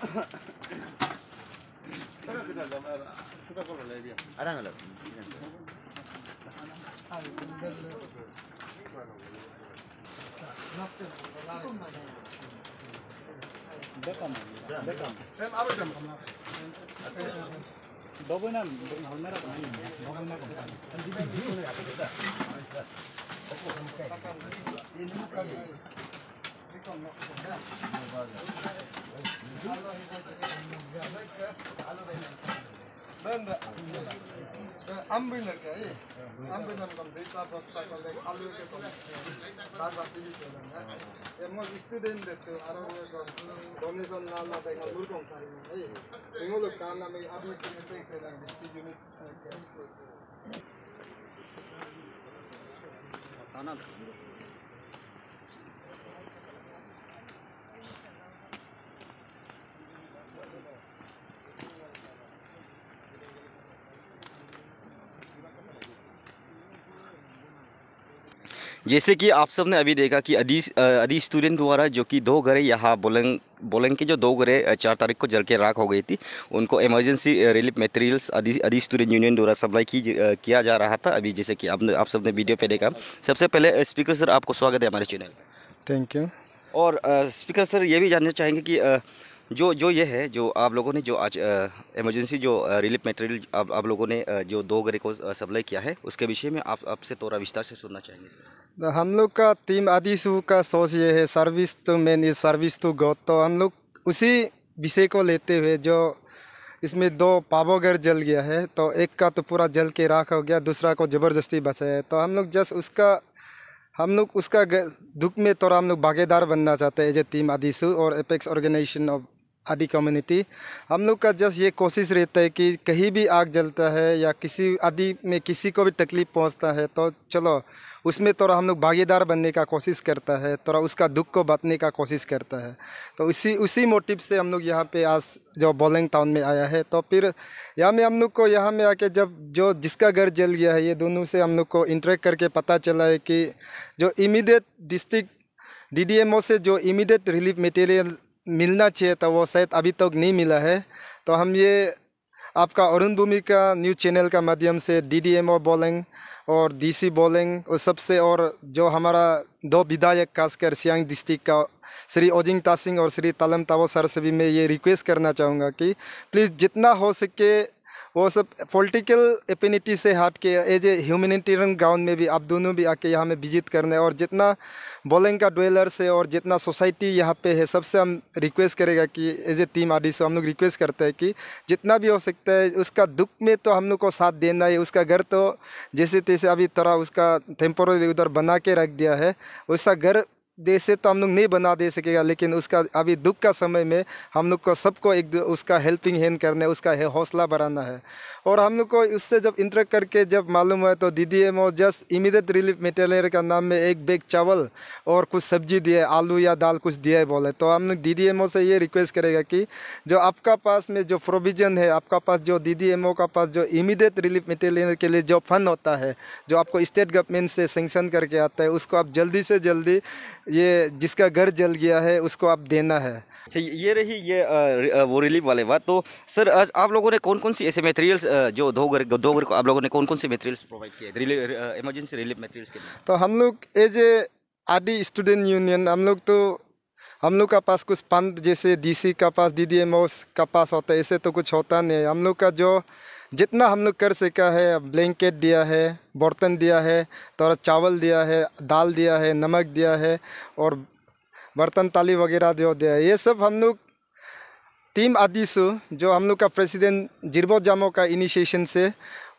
Ha ha ha. Arángalo. Bekam. Bekam. Hem abi dem. Dobunan, bunlar apa? Dobunan. Ini bukan. Ben de Ambiner'e iyi. Ambiner'den bir daha pasta kaldı. Alıyor ki tamam. Daha basit bir şey lan. Emo student e, de tu arabaya kon. Donation lalla da kan lurkom sarı. İyi. İngolu kan namı adlı simetrik şeyler. Disti unit. Tanal. जैसे कि आप सब ने अभी देखा कि अदीस अदी student द्वारा जो कि दो घरे यहाँ बोलेंग बोलेंगे कि जो दो घरे चार तारीख को जल के राख हो गई थी उनको इमरजेंसी रिलीफ मटेरियल्स अधि अधि स्टूडेंट यूनियन द्वारा सप्लाई की किया जा रहा था अभी जैसे कि आपने आप सबने वीडियो पे देखा सबसे पहले स्पीकर सर आपको स्वागत है हमारे चैनल थैंक यू और स्पीकर सर ये भी जानना चाहेंगे कि जो जो ये है जो आप लोगों ने जो आज इमरजेंसी जो रिलीफ मटेरियल आप, आप लोगों ने जो दो गरे को सप्लाई किया है उसके विषय में आप आपसे थोड़ा विस्तार से सुनना चाहेंगे सर हम लोग का टीम आदिशु का सोच ये है सर्विस तो इज सर्विस तो गौत तो हम लोग उसी विषय को लेते हुए जो इसमें दो पावोगर जल गया है तो एक का तो पूरा जल के राख हो गया दूसरा को ज़बरदस्ती बचाया है तो हम लोग जस्ट उसका हम लोग उसका दुख में थोड़ा हम लोग भागीदार बनना चाहते हैं एज ए टीम आदिशु और apex organisation of Adi community हम लोग का जस्ट ये कोशिश रहता है कि कहीं भी आग जलता है या किसी आदि में किसी को भी तकलीफ़ पहुंचता है तो चलो उसमें थोड़ा हम लोग भागीदार बनने का कोशिश करता है थोड़ा उसका दुख को बांटने का कोशिश करता है तो उसी उसी मोटिव से हम लोग यहाँ पे आज जो बोलिंग टाउन में आया है तो फिर यहाँ में हम लोग को यहाँ में आके जब जो जिसका घर जल गया है ये दोनों से हम लोग को इंटरेक्ट करके पता चला है कि जो इमीडिएट डिस्ट्रिक्ट डी से जो इमीडिएट रिलीफ मटेरियल मिलना चाहिए था तो वो शायद अभी तक नहीं मिला है तो हम ये आपका अरुण भूमि का न्यूज़ चैनल का माध्यम से D D M O Boleng और डी सी बॉलिंग और सबसे और जो हमारा दो विधायक खासकर सियांग डिस्ट्रिक्ट का श्री ओजिंग तासिंग और श्री तालम तावो सर से भी मैं ये रिक्वेस्ट करना चाहूँगा कि प्लीज़ जितना हो सके वो सब पॉलिटिकल एपिनिटी से हट के एज ए ह्यूमिनिटेरियन ग्राउंड में भी आप दोनों भी आके यहाँ में विजिट करना है और जितना बोलेंग का डुएलर्स है और जितना सोसाइटी यहाँ पे है सबसे हम रिक्वेस्ट करेगा कि एज ए टीम आदि से हम लोग रिक्वेस्ट करते हैं कि जितना भी हो सकता है उसका दुख में तो हम लोग को साथ देना है उसका घर तो जैसे तैसे अभी तरह उसका टेम्पोर उधर बना के रख दिया है उसका घर जैसे तो हम लोग नहीं बना दे सकेगा लेकिन उसका अभी दुख का समय में हम लोग को सबको एक उसका हेल्पिंग हैंड करने उसका है हौसला बढ़ाना है और हम लोग को उससे जब इंटरेक्ट करके जब मालूम हुआ तो दीदी एम और जस्ट इमीडिएट रिलीफ मेटेरियल का नाम में एक बैग चावल और कुछ सब्जी दिए आलू या दाल कुछ दिया है बोले तो हम लोग दीदी एम ओ से ये रिक्वेस्ट करेगा कि जो आपका पास में जो प्रोविज़न है आपका पास जो दीदी एम ओ का पास जो इमीडिएट रिलीफ मेटेरियल के लिए जो फंड होता है जो आपको स्टेट गवर्नमेंट से सेंक्शन करके आता है उसको आप जल्दी से जल्दी ये जिसका घर जल गया है उसको आप देना है अच्छा ये रही ये वो रिलीफ वाले बात तो सर आज आप लोगों ने कौन कौन सी ऐसे मटेरियल्स जो दो घर दो घर को आप लोगों ने कौन कौन से मटेरियल्स प्रोवाइड किए इमरजेंसी रिलीफ मटेरियल्स के तो हम लोग एज ए आदि स्टूडेंट यूनियन हम लोग तो हम लोग का पास कुछ पंत जैसे डीसी का पास डी डी एम का पास होता है ऐसे तो कुछ होता नहीं हम लोग का जो जितना हम लोग कर सका है ब्लैंकेट दिया है बर्तन दिया है थोड़ा चावल दिया है दाल दिया है नमक दिया है और बर्तन ताली वगैरह जो दिया है ये सब हम लोग टीम आदिशु जो हम लोग का प्रेसिडेंट जिरबो जामो का इनिशिएशन से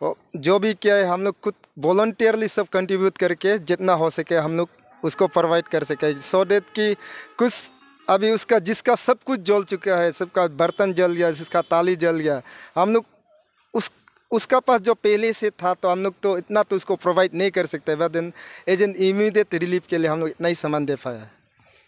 जो भी किया है हम लोग खुद वॉल्टियरली सब कंट्रीब्यूट करके जितना हो सके हम लोग उसको प्रोवाइड कर सके सो डेट की कुछ अभी उसका जिसका सब कुछ जल चुका है सबका बर्तन जल गया जिसका ताली जल गया हम लोग उसका पास जो पहले से था तो हम लोग तो इतना तो उसको प्रोवाइड नहीं कर सकते वह दिन एज एन इमीडिएट रिलीफ के लिए हम लोग इतना ही सामान दे पाया है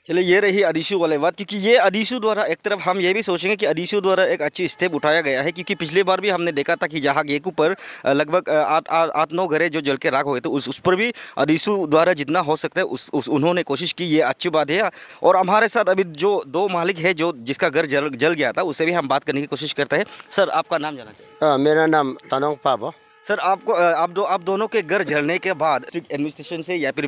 चलिए ये रही अदीशू वाले बात क्योंकि ये अदीशू द्वारा एक तरफ हम ये भी सोचेंगे कि अदीशू द्वारा एक अच्छी स्टेप उठाया गया है क्योंकि पिछली बार भी हमने देखा था कि जहाँ गेकू पर लगभग आठ आठ नौ घरे जो जल के राख हुए थे उस उस पर भी अदीशू द्वारा जितना हो सकता है उस, उस उन्होंने कोशिश की ये अच्छी बात है और हमारे साथ अभी जो दो मालिक है जो जिसका घर जल जल गया था उससे भी हम बात करने की कोशिश करते हैं सर आपका नाम जाना चाहिए मेरा नाम तनोंग पाबा सर आपको आप दो आप दोनों के घर झड़ने के बाद डिस्ट्रिक्ट एडमिनिस्ट्रेशन से या फिर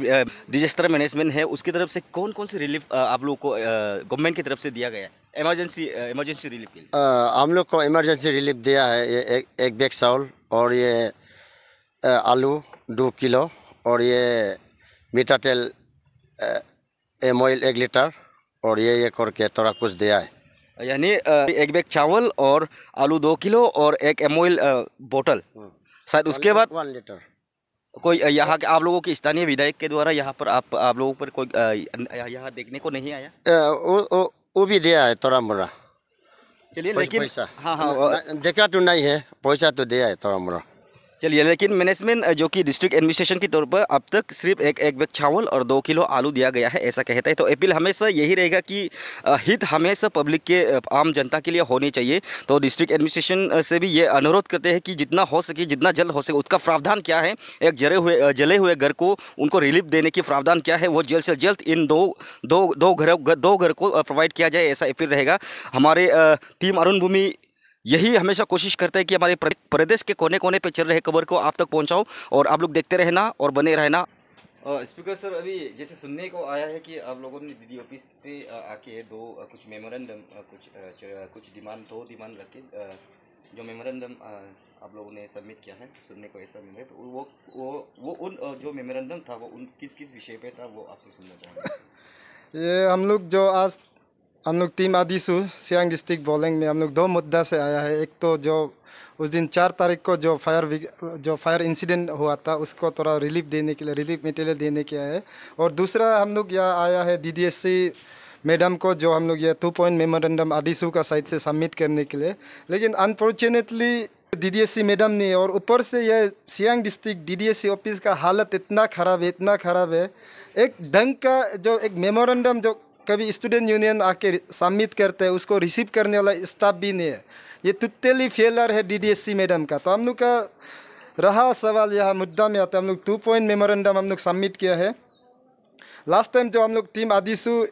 डिजास्टर मैनेजमेंट है उसकी तरफ से कौन कौन सी रिलीफ आप लोग को गवर्नमेंट की तरफ से दिया गया है इमरजेंसी इमरजेंसी रिलीफ के लिए हम लोग को इमरजेंसी रिलीफ दिया है ये एक, एक बैग चावल और ये आलू दो किलो और ये मीठा तेल एम ऑयल एक लीटर और ये ये करके थोड़ा कुछ दिया है यानी एक बैग चावल और आलू दो किलो और एक एम ऑयल बोटल शायद उसके बाद वन लीटर कोई यहाँ के आप लोगों के स्थानीय विधायक के द्वारा यहाँ पर आप आप लोगों पर कोई यहाँ देखने को नहीं आया वो वो भी दिया है थोड़ा मोड़ा चलिए लेकिन हाँ हाँ देखा तो नहीं है पैसा तो दिया है थोड़ा मोड़ा चलिए लेकिन मैनेजमेंट जो कि डिस्ट्रिक्ट एडमिनिस्ट्रेशन के तौर पर अब तक सिर्फ एक एक बैग चावल और दो किलो आलू दिया गया है ऐसा कहता है तो अपील हमेशा यही रहेगा कि हित हमेशा पब्लिक के आम जनता के लिए होनी चाहिए तो डिस्ट्रिक्ट एडमिनिस्ट्रेशन से भी ये अनुरोध करते हैं कि जितना हो सके जितना जल्द हो सके उसका प्रावधान क्या है एक जले हुए जले हुए घर को उनको रिलीफ देने की प्रावधान क्या है वो जल्द से जल्द इन दो दो दो घर दो घर को प्रोवाइड किया जाए ऐसा अपील रहेगा हमारे टीम अरुण भूमि यही हमेशा कोशिश करते हैं कि हमारे प्रदेश के कोने कोने पे चल रहे खबर को आप तक पहुंचाओ और आप लोग देखते रहना और बने रहना स्पीकर सर अभी जैसे सुनने को आया है कि आप लोगों ने दीदी ऑफिस पे आके दो कुछ मेमोरेंडम कुछ कुछ डिमांड दो डिमांड रख के जो मेमोरेंडम आप लोगों ने सबमिट किया है सुनने को ऐसा मिले तो वो वो वो उन जो मेमोरेंडम था वो उन किस किस विषय पे था वो आपसे सुनना चाहेंगे ये हम लोग जो आज हम लोग टीम आदिशु सियांग डिस्ट्रिक्ट बॉलिंग में हम लोग दो मुद्दा से आया है एक तो जो उस दिन चार तारीख को जो फायर जो फायर इंसिडेंट हुआ था उसको थोड़ा रिलीफ देने के लिए रिलीफ मटेरियल देने के आया है और दूसरा हम लोग यह आया है डी मैडम को जो हम लोग ये टू पॉइंट मेमोरेंडम आदिशु का साइड से सबमिट करने के लिए लेकिन अनफॉर्चुनेटली डी मैडम ने और ऊपर से यह सियांग डिस्ट्रिक्ट डी ऑफिस का हालत इतना ख़राब है इतना ख़राब है एक ढंग का जो एक मेमोरेंडम जो कभी स्टूडेंट यूनियन आके सबमिट करते हैं उसको रिसीव करने वाला स्टाफ भी नहीं है ये टुटेली फेलर है डीडीएससी मैडम का तो हम लोग का रहा सवाल यह मुद्दा में आता है हम लोग टू पॉइंट मेमोरेंडम हम लोग सबमिट किया है लास्ट टाइम जो हम लोग टीम आदिशु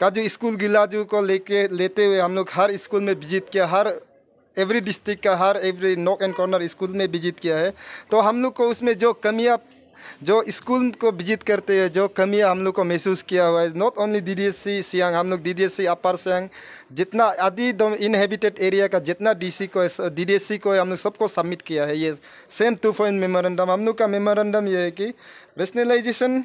का जो स्कूल गिलाजू को लेके लेते हुए हम लोग हर स्कूल में विजिट किया हर एवरी डिस्ट्रिक्ट का हर every nook and corner school में विजिट किया है तो हम लोग को उसमें जो कमियाँ जो स्कूल को विजिट करते हैं जो कमी हम लोग को महसूस किया हुआ है not only D D S C Siang हम लोग D D S C upper Siang जितना आदि इनहेबिटेड एरिया का जितना डी सी को डी डी एस सी को हम लोग सबको सबमिट किया है ये सेम टू फोन मेमोरेंडम हम लोग का मेमोरेंडम ये है कि rationalisation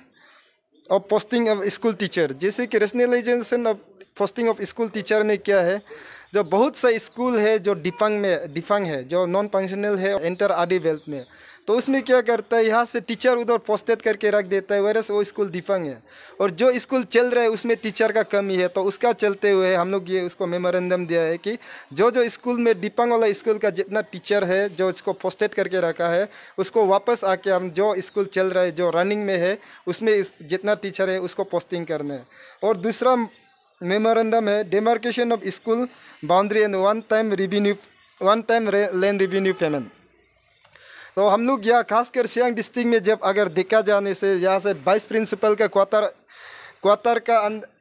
of posting of school teacher जैसे कि rationalisation of posting of school teacher में क्या है जो बहुत सा स्कूल है जो डिपंग में डिपंग है जो नॉन फंक्शनल है इंटर आदि वेल्थ में तो उसमें क्या करता है यहाँ से टीचर उधर पोस्टेड करके रख देता है वैरस वो स्कूल दिफंग है और जो स्कूल चल रहा है उसमें टीचर का कमी है तो उसका चलते हुए हम लोग ये उसको मेमोरेंडम दिया है कि जो जो स्कूल में डिपंग वाला स्कूल का जितना टीचर है जो उसको पोस्टेड करके रखा है उसको वापस आके हम जो स्कूल चल रहा है जो रनिंग में है उसमें जितना टीचर है उसको पोस्टिंग करना है और दूसरा मेमोरेंडम है demarcation of school boundary and one time revenue one time land revenue payment तो हम लोग यहाँ खासकर सियांग डिस्ट्रिक्ट में जब अगर देखा जाने से यहाँ से वाइस प्रिंसिपल का क्वार्टर क्वार्टर का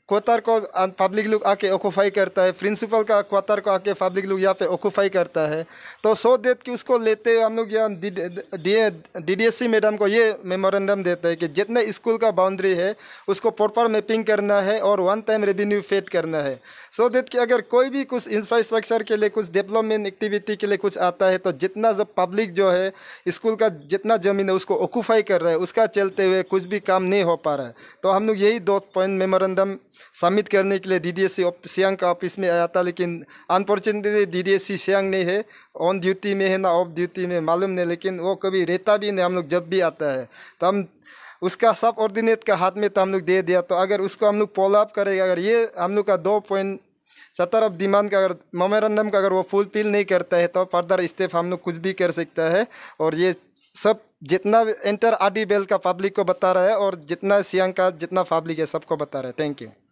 कोतर को पब्लिक अं- लोग आके ऑक्यूफाई करता है प्रिंसिपल का कोतर को आके पब्लिक लोग यहाँ पे ऑक्यूफाई करता है तो सो देख के उसको लेते हुए हम लोग यहाँ D D S C madam को ये मेमोरेंडम देता है कि जितने स्कूल का बाउंड्री है उसको प्रॉपर मैपिंग करना है और वन टाइम रेवेन्यू फेड करना है सो देट कि अगर कोई भी कुछ इंफ्रास्ट्रक्चर के लिए कुछ डेवलपमेंट एक्टिविटी के लिए कुछ आता है तो जितना जो पब्लिक जो है स्कूल का जितना ज़मीन है उसको ऑक्यूफाई कर रहा है उसका चलते हुए कुछ भी काम नहीं हो पा रहा है तो हम लोग यही दो पॉइंट मेमोरेंडम सबमिट करने के लिए D D S C Siang का ऑफिस में आया था लेकिन unfortunately D D S C Siang नहीं है ऑन ड्यूटी में है ना ऑफ ड्यूटी में मालूम नहीं लेकिन वो कभी रहता भी नहीं हम लोग जब भी आता है तो हम उसका सब ऑर्डिनेट का हाथ में तो हम लोग दे दिया तो अगर उसको हम लोग फॉलोअप करेगा अगर ये हम लोग का दो पॉइंट सत्तर ऑफ डिमांड का अगर मेमोरेंडम का अगर वो फुलफिल नहीं करता है तो फर्दर स्टेप हम लोग कुछ भी कर सकता है और ये सब जितना इंटर आडी बेल का पब्लिक को बता रहा है और जितना सियांग का जितना पब्लिक है सबको बता रहा है थैंक यू